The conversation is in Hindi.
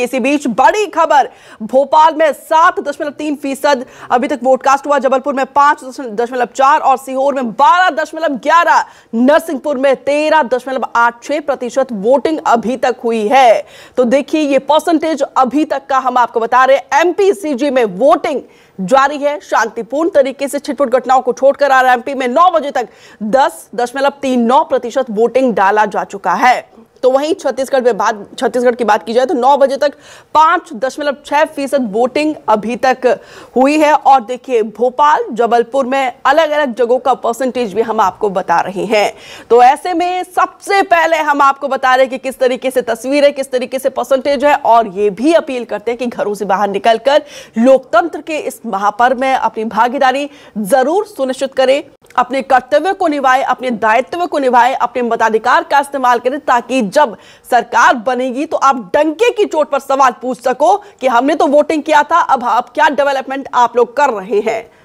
इसी बीच बड़ी खबर भोपाल में सात दशमलव तीन फीसद अभी तक वोटकास्ट हुआ जबलपुर में पांच दशमलव चार और सीहोर में बारह दशमलव ग्यारह नरसिंहपुर में तेरह दशमलव आठ छह प्रतिशत वोटिंग अभी तक हुई है तो देखिए ये परसेंटेज अभी तक का हम आपको बता रहे हैं एमपीसीजी में वोटिंग जारी है शांतिपूर्ण तरीके से छिटपुट घटनाओं को छोड़कर एमपी में नौ बजे तक दस दशमलव तीन नौ प्रतिशत वोटिंग डाला जा चुका है तो वहीं छत्तीसगढ़ में बात छत्तीसगढ़ की बात की जाए तो नौ बजे तक पांच दशमलव छह फीसद वोटिंग अभी तक हुई है और देखिए भोपाल जबलपुर में अलग अलग जगहों का परसेंटेज भी हम आपको बता रहे हैं तो ऐसे में सबसे पहले हम आपको बता रहे हैं कि किस तरीके से तस्वीर है किस तरीके से परसेंटेज है और ये भी अपील करते हैं कि घरों से बाहर निकलकर लोकतंत्र के इस महापर्व में अपनी भागीदारी जरूर सुनिश्चित करें अपने कर्तव्य को निभाए अपने दायित्व को निभाए अपने मताधिकार का इस्तेमाल करें ताकि जब सरकार बनेगी तो आप डंके की चोट पर सवाल पूछ सको कि हमने तो वोटिंग किया था अब आप क्या डेवलपमेंट आप लोग कर रहे हैं